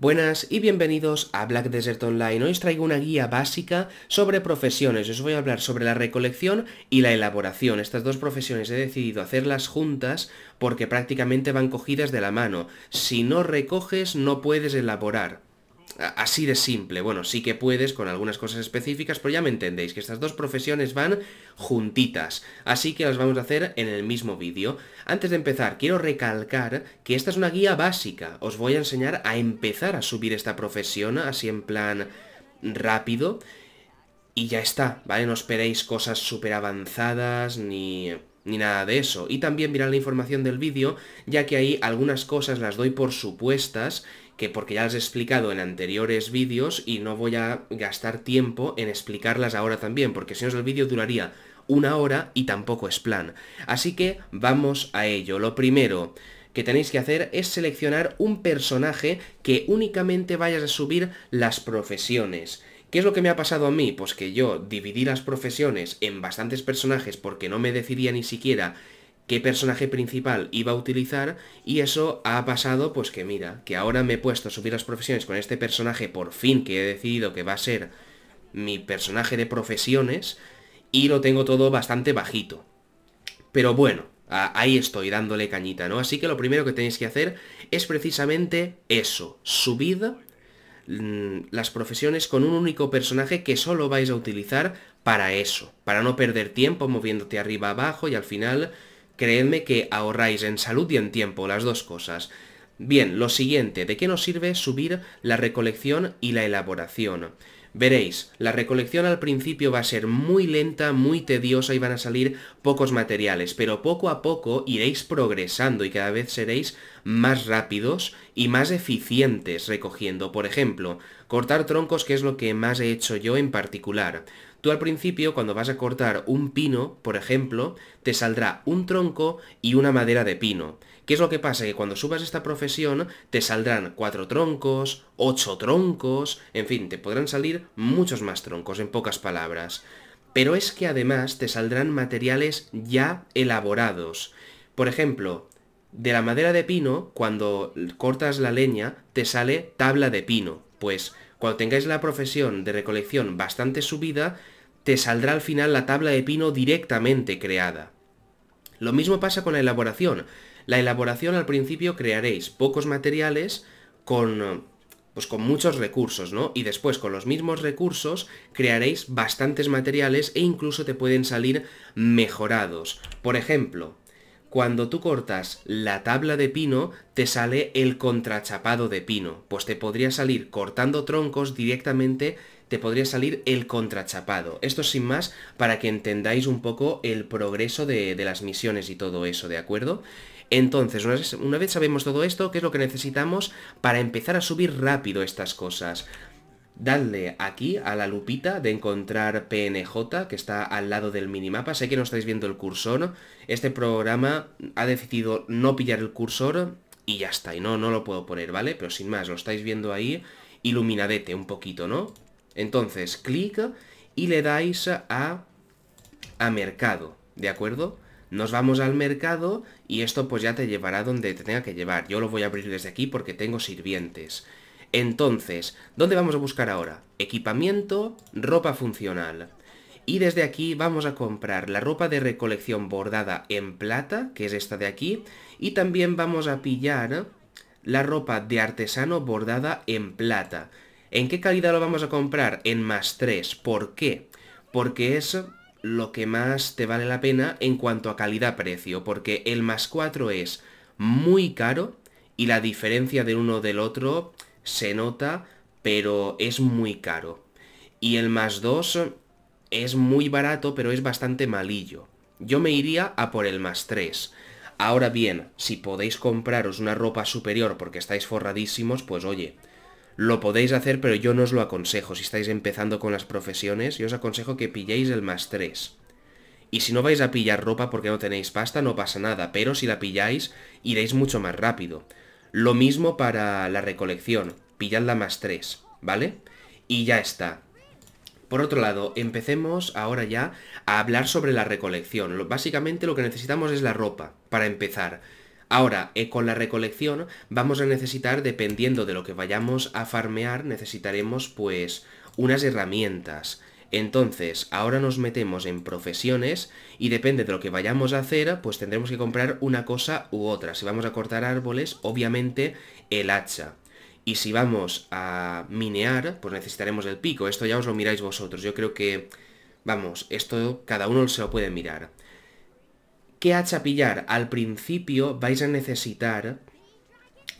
Buenas y bienvenidos a Black Desert Online. Hoy os traigo una guía básica sobre profesiones. Os voy a hablar sobre la recolección y la elaboración. Estas dos profesiones he decidido hacerlas juntas porque prácticamente van cogidas de la mano. Si no recoges no puedes elaborar. Así de simple. Bueno, sí que puedes con algunas cosas específicas, pero ya me entendéis que estas dos profesiones van juntitas. Así que las vamos a hacer en el mismo vídeo. Antes de empezar, quiero recalcar que esta es una guía básica. Os voy a enseñar a empezar a subir esta profesión así en plan rápido. Y ya está, ¿vale? No esperéis cosas súper avanzadas ni nada de eso. Y también mirad la información del vídeo, ya que ahí algunas cosas las doy por supuestas que porque ya las he explicado en anteriores vídeos y no voy a gastar tiempo en explicarlas ahora también, porque si no el vídeo duraría una hora y tampoco es plan. Así que vamos a ello. Lo primero que tenéis que hacer es seleccionar un personaje que únicamente vayas a subir las profesiones. ¿Qué es lo que me ha pasado a mí? Pues que yo dividí las profesiones en bastantes personajes porque no me decidía ni siquiera qué personaje principal iba a utilizar y eso ha pasado pues que mira, que ahora me he puesto a subir las profesiones con este personaje por fin que he decidido que va a ser mi personaje de profesiones y lo tengo todo bastante bajito. Pero bueno, ahí estoy dándole cañita, ¿no? Así que lo primero que tenéis que hacer es precisamente eso, subid mm, las profesiones con un único personaje que solo vais a utilizar para eso, para no perder tiempo moviéndote arriba abajo y al final Creedme que ahorráis en salud y en tiempo, las dos cosas. Bien, lo siguiente, ¿de qué nos sirve subir la recolección y la elaboración? Veréis, la recolección al principio va a ser muy lenta, muy tediosa y van a salir pocos materiales, pero poco a poco iréis progresando y cada vez seréis más rápidos y más eficientes recogiendo. Por ejemplo, cortar troncos, que es lo que más he hecho yo en particular. Tú al principio, cuando vas a cortar un pino, por ejemplo, te saldrá un tronco y una madera de pino. ¿Qué es lo que pasa? Que cuando subas esta profesión te saldrán cuatro troncos, ocho troncos, en fin, te podrán salir muchos más troncos, en pocas palabras. Pero es que además te saldrán materiales ya elaborados. Por ejemplo, de la madera de pino, cuando cortas la leña, te sale tabla de pino. Pues cuando tengáis la profesión de recolección bastante subida, te saldrá al final la tabla de pino directamente creada. Lo mismo pasa con la elaboración. La elaboración al principio crearéis pocos materiales con pues con muchos recursos, ¿no? Y después con los mismos recursos crearéis bastantes materiales e incluso te pueden salir mejorados. Por ejemplo, cuando tú cortas la tabla de pino, te sale el contrachapado de pino. Pues te podría salir cortando troncos directamente, te podría salir el contrachapado. Esto sin más para que entendáis un poco el progreso de, de las misiones y todo eso, ¿de acuerdo? Entonces, una vez, sabemos todo esto, ¿qué es lo que necesitamos para empezar a subir rápido estas cosas? Dadle aquí a la lupita de encontrar PNJ, que está al lado del minimapa. Sé que no estáis viendo el cursor. Este programa ha decidido no pillar el cursor y ya está. Y no, no lo puedo poner, ¿vale? Pero sin más, lo estáis viendo ahí iluminadete un poquito, ¿no? Entonces, clic y le dais a, a mercado, ¿de acuerdo? nos vamos al mercado y esto pues ya te llevará donde te tenga que llevar. Yo lo voy a abrir desde aquí porque tengo sirvientes. Entonces, ¿dónde vamos a buscar ahora? Equipamiento, ropa funcional. Y desde aquí vamos a comprar la ropa de recolección bordada en plata, que es esta de aquí, y también vamos a pillar la ropa de artesano bordada en plata. ¿En qué calidad lo vamos a comprar? En más 3. ¿Por qué? Porque es lo que más te vale la pena en cuanto a calidad-precio, porque el más 4 es muy caro y la diferencia de uno del otro se nota, pero es muy caro. Y el más 2 es muy barato, pero es bastante malillo. Yo me iría a por el más 3. Ahora bien, si podéis compraros una ropa superior porque estáis forradísimos, pues oye, lo podéis hacer, pero yo no os lo aconsejo. Si estáis empezando con las profesiones, yo os aconsejo que pilléis el más 3. Y si no vais a pillar ropa porque no tenéis pasta, no pasa nada, pero si la pilláis, iréis mucho más rápido. Lo mismo para la recolección, la más 3, ¿vale? Y ya está. Por otro lado, empecemos ahora ya a hablar sobre la recolección. Básicamente lo que necesitamos es la ropa, para empezar. Ahora, eh, con la recolección vamos a necesitar, dependiendo de lo que vayamos a farmear, necesitaremos pues unas herramientas. Entonces, ahora nos metemos en profesiones y depende de lo que vayamos a hacer, pues tendremos que comprar una cosa u otra. Si vamos a cortar árboles, obviamente el hacha. Y si vamos a minear, pues necesitaremos el pico. Esto ya os lo miráis vosotros. Yo creo que, vamos, esto cada uno se lo puede mirar que pillar? Al principio vais a necesitar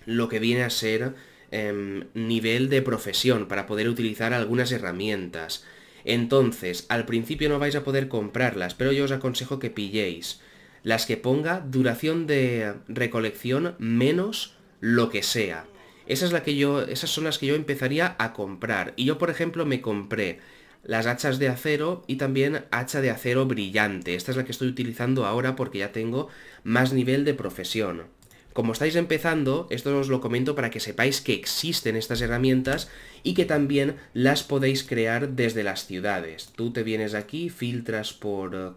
lo que viene a ser em, nivel de profesión para poder utilizar algunas herramientas. Entonces, al principio no vais a poder comprarlas, pero yo os aconsejo que pilléis las que ponga duración de recolección menos lo que sea. es la que yo, esas son las que yo empezaría a comprar. Y yo, por ejemplo, me compré las hachas de acero y también hacha de acero brillante. Esta es la que estoy utilizando ahora porque ya tengo más nivel de profesión. Como estáis empezando, esto os lo comento para que sepáis que existen estas herramientas y que también las podéis crear desde las ciudades. Tú te vienes aquí, filtras por eh,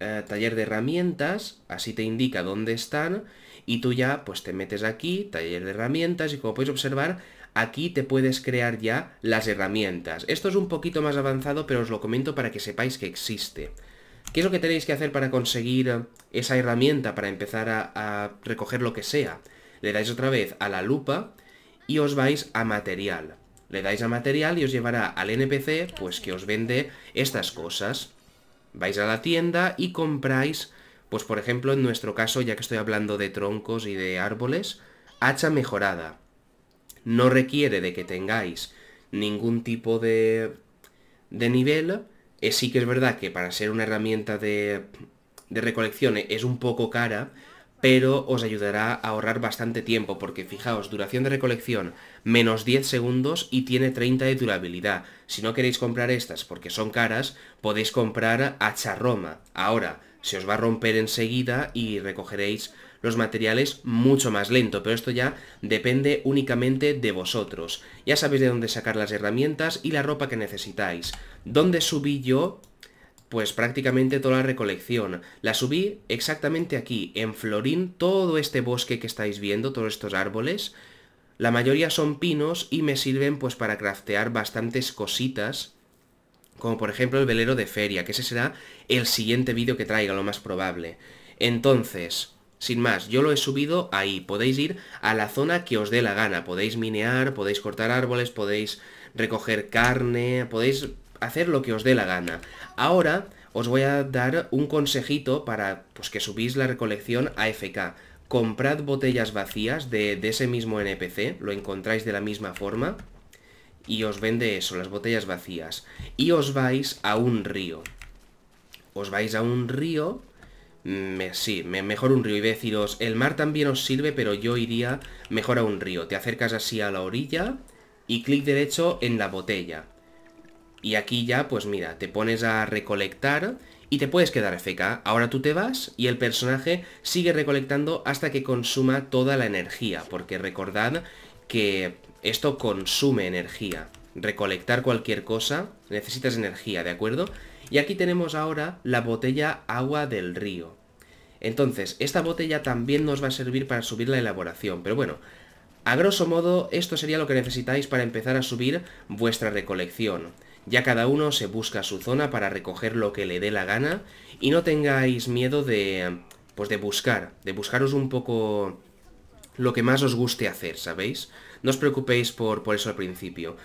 eh, taller de herramientas, así te indica dónde están y tú ya pues te metes aquí, taller de herramientas y como podéis observar aquí te puedes crear ya las herramientas. Esto es un poquito más avanzado, pero os lo comento para que sepáis que existe. ¿Qué es lo que tenéis que hacer para conseguir eh, esa herramienta, para empezar a, recoger lo que sea? Le dais otra vez a la lupa y os vais a material. Le dais a material y os llevará al NPC, pues que os vende estas cosas. Vais a la tienda y compráis, pues por ejemplo en nuestro caso, ya que estoy hablando de troncos y de árboles, hacha mejorada no requiere de que tengáis ningún tipo de, de nivel. es eh, sí que es verdad que para ser una herramienta de, de recolección eh, es un poco cara, pero os ayudará a ahorrar bastante tiempo, porque fijaos, duración de recolección menos 10 segundos y tiene 30 de durabilidad. Si no queréis comprar estas porque son caras, podéis comprar a Charroma. Ahora, se os va a romper enseguida y recogeréis los materiales mucho más lento, pero esto ya depende únicamente de vosotros. Ya sabéis de dónde sacar las herramientas y la ropa que necesitáis. ¿Dónde subí yo? Pues prácticamente toda la recolección. La subí exactamente aquí, en Florín, todo este bosque que estáis viendo, todos estos árboles. La mayoría son pinos y me sirven pues para craftear bastantes cositas como por ejemplo el velero de feria, que ese será el siguiente vídeo que traiga, lo más probable. Entonces, sin más, yo lo he subido ahí, podéis ir a la zona que os dé la gana, podéis minear, podéis cortar árboles, podéis recoger carne, podéis hacer lo que os dé la gana. Ahora os voy a dar un consejito para pues, que subís la recolección AFK. Comprad botellas vacías de ese mismo NPC, lo encontráis de la misma forma y os vende eso, las botellas vacías. Y os vais a un río. Os vais a un río. Me, sí, mejor un río. Y deciros, el mar también os sirve, pero yo iría mejor a un río. Te acercas así a la orilla y clic derecho en la botella. Y aquí ya, pues mira, te pones a recolectar y te puedes quedar feca. Ahora tú te vas y el personaje sigue recolectando hasta que consuma toda la energía, porque recordad que esto consume energía. Recolectar cualquier cosa necesitas energía, ¿de acuerdo? Y aquí tenemos ahora la botella agua del río. Entonces, esta botella también nos va a servir para subir la elaboración, pero bueno, a grosso modo esto sería lo que necesitáis para empezar a subir vuestra recolección. Ya cada uno se busca su zona para recoger lo que le dé la gana y no tengáis miedo de pues de buscar, de buscaros un poco lo que más os guste hacer, ¿sabéis? No os preocupéis por, por eso al principio.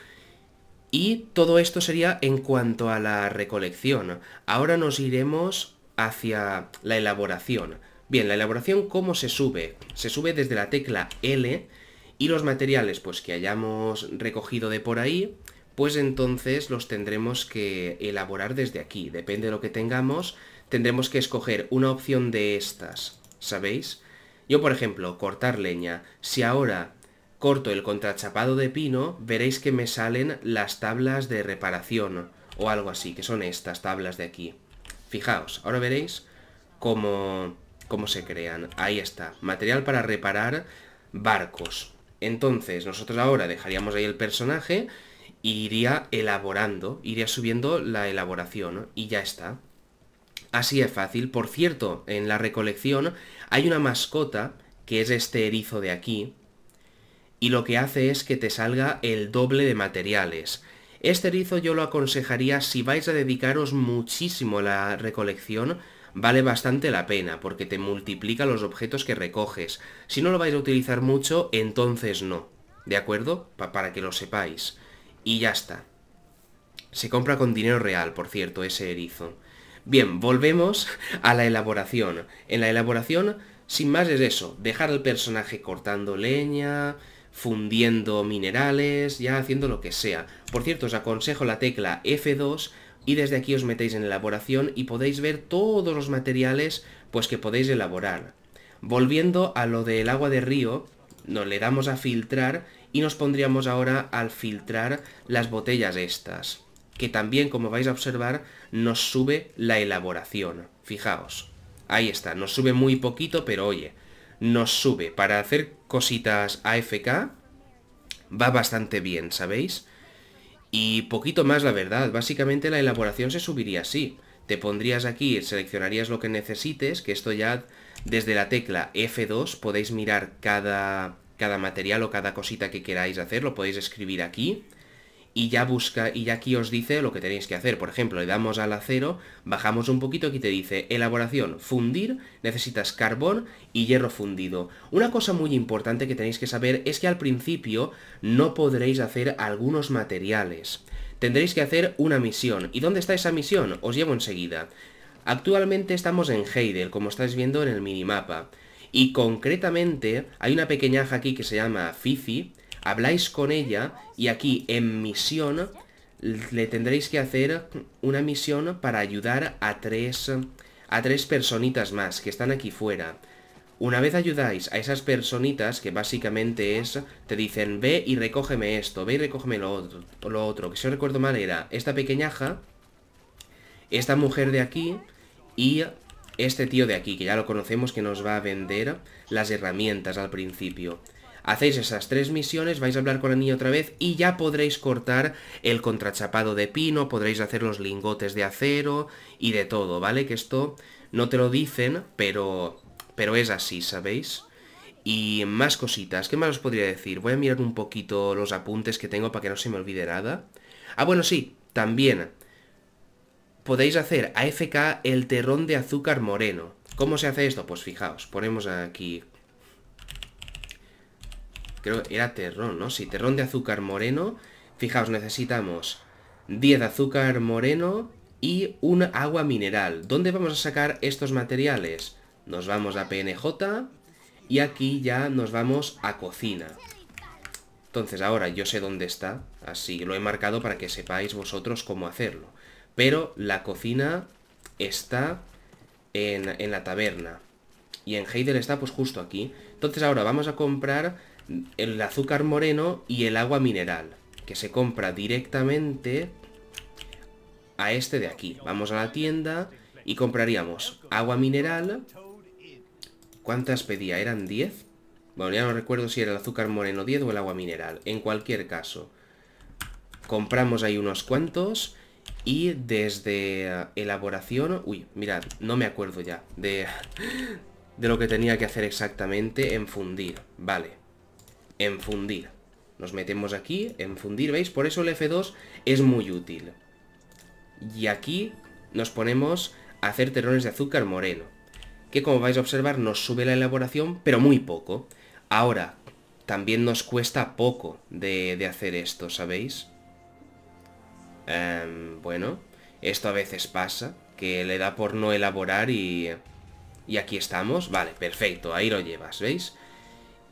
Y todo esto sería en cuanto a la recolección. Ahora nos iremos hacia la elaboración. Bien, la elaboración, ¿cómo se sube? Se sube desde la tecla L y los materiales pues que hayamos recogido de por ahí, pues entonces los tendremos que elaborar desde aquí. Depende de lo que tengamos, tendremos que escoger una opción de estas, ¿sabéis? Yo, por ejemplo, cortar leña. Si ahora corto el contrachapado de pino, veréis que me salen las tablas de reparación o algo así, que son estas tablas de aquí. Fijaos, ahora veréis cómo, cómo se crean. Ahí está, material para reparar barcos. Entonces, nosotros ahora dejaríamos ahí el personaje e iría elaborando, iría subiendo la elaboración y ya está. Así es fácil. Por cierto, en la recolección hay una mascota que es este erizo de aquí, y lo que hace es que te salga el doble de materiales. Este erizo yo lo aconsejaría si vais a dedicaros muchísimo a la recolección, vale bastante la pena porque te multiplica los objetos que recoges. Si no lo vais a utilizar mucho, entonces no. ¿De acuerdo? para que lo sepáis. Y ya está. Se compra con dinero real, por cierto, ese erizo. Bien, volvemos a la elaboración. En la elaboración, sin más es eso, dejar al personaje cortando leña, fundiendo minerales, ya haciendo lo que sea. Por cierto, os aconsejo la tecla F2 y desde aquí os metéis en elaboración y podéis ver todos los materiales pues que podéis elaborar. Volviendo a lo del agua de río, nos le damos a filtrar y nos pondríamos ahora al filtrar las botellas estas, que también como vais a observar nos sube la elaboración. Fijaos, ahí está, nos sube muy poquito, pero oye, nos sube. Para hacer cositas AFK, va bastante bien, ¿sabéis? Y poquito más, la verdad. Básicamente la elaboración se subiría así. Te pondrías aquí, seleccionarías lo que necesites, que esto ya desde la tecla F2 podéis mirar cada, cada material o cada cosita que queráis hacer, lo podéis escribir aquí y ya busca, y ya aquí os dice lo que tenéis que hacer. Por ejemplo, le damos al acero, bajamos un poquito, aquí te dice elaboración, fundir, necesitas carbón y hierro fundido. Una cosa muy importante que tenéis que saber es que al principio no podréis hacer algunos materiales. Tendréis que hacer una misión. ¿Y dónde está esa misión? Os llevo enseguida. Actualmente estamos en Heidel, como estáis viendo en el minimapa. Y concretamente hay una pequeñaja aquí que se llama Fifi, Habláis con ella y aquí en misión le tendréis que hacer una misión para ayudar a tres, a tres personitas más que están aquí fuera. Una vez ayudáis a esas personitas, que básicamente es, te dicen, ve y recógeme esto, ve y recógeme lo otro, lo otro que si no recuerdo mal era esta pequeñaja, esta mujer de aquí y este tío de aquí, que ya lo conocemos que nos va a vender las herramientas al principio. Hacéis esas tres misiones, vais a hablar con el niño otra vez y ya podréis cortar el contrachapado de pino, podréis hacer los lingotes de acero y de todo, ¿vale? Que esto no te lo dicen, pero, pero es así, ¿sabéis? Y más cositas, ¿qué más os podría decir? Voy a mirar un poquito los apuntes que tengo para que no se me olvide nada. Ah, bueno, sí, también podéis hacer AFK el terrón de azúcar moreno. ¿Cómo se hace esto? Pues fijaos, ponemos aquí Creo que era terrón, ¿no? Sí, terrón de azúcar moreno. Fijaos, necesitamos 10 de azúcar moreno y un agua mineral. ¿Dónde vamos a sacar estos materiales? Nos vamos a PNJ y aquí ya nos vamos a cocina. Entonces ahora yo sé dónde está, así lo he marcado para que sepáis vosotros cómo hacerlo. Pero la cocina está en, en la taberna. Y en Heidel está pues justo aquí. Entonces ahora vamos a comprar el azúcar moreno y el agua mineral, que se compra directamente a este de aquí. Vamos a la tienda y compraríamos agua mineral. ¿Cuántas pedía? ¿Eran 10? Bueno, ya no recuerdo si era el azúcar moreno 10 o el agua mineral. En cualquier caso, compramos ahí unos cuantos y desde eh, elaboración... Uy, mirad, no me acuerdo ya de, de lo que tenía que hacer exactamente en fundir. Vale enfundir Nos metemos aquí, en fundir, ¿veis? Por eso el F2 es muy útil. Y aquí nos ponemos a hacer terrones de azúcar moreno, que como vais a observar nos sube la elaboración, pero muy poco. Ahora, también nos cuesta poco de, hacer esto, ¿sabéis? Em, bueno, esto a veces pasa, que le da por no elaborar y... Y aquí estamos, vale, perfecto, ahí lo llevas, ¿veis?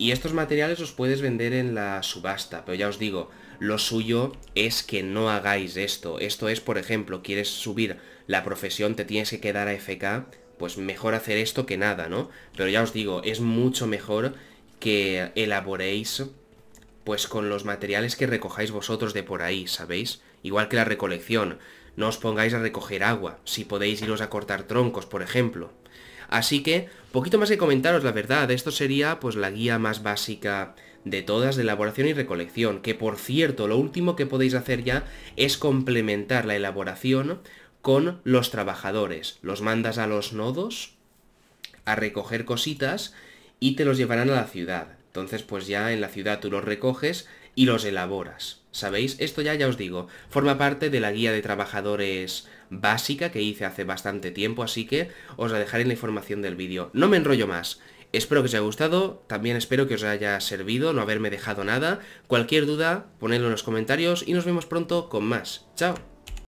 Y estos materiales os puedes vender en la subasta, pero ya os digo, lo suyo es que no hagáis esto. Esto es, por ejemplo, quieres subir la profesión, te tienes que quedar a FK, pues mejor hacer esto que nada, ¿no? Pero ya os digo, es mucho mejor que elaboréis pues con los materiales que recojáis vosotros de por ahí, ¿sabéis? Igual que la recolección, no os pongáis a recoger agua, si podéis iros a cortar troncos, por ejemplo. Así que, poquito más que comentaros la verdad, esto sería pues la guía más básica de todas de elaboración y recolección, que por cierto, lo último que podéis hacer ya es complementar la elaboración con los trabajadores. Los mandas a los nodos a recoger cositas y te los llevarán a la ciudad. Entonces pues ya en la ciudad tú los recoges y los elaboras. ¿Sabéis? Esto ya, ya os digo, forma parte de la guía de trabajadores básica que hice hace bastante tiempo, así que os la dejaré en la información del vídeo. No me enrollo más. Espero que os haya gustado, también espero que os haya servido no haberme dejado nada. Cualquier duda, ponedlo en los comentarios y nos vemos pronto con más. ¡Chao!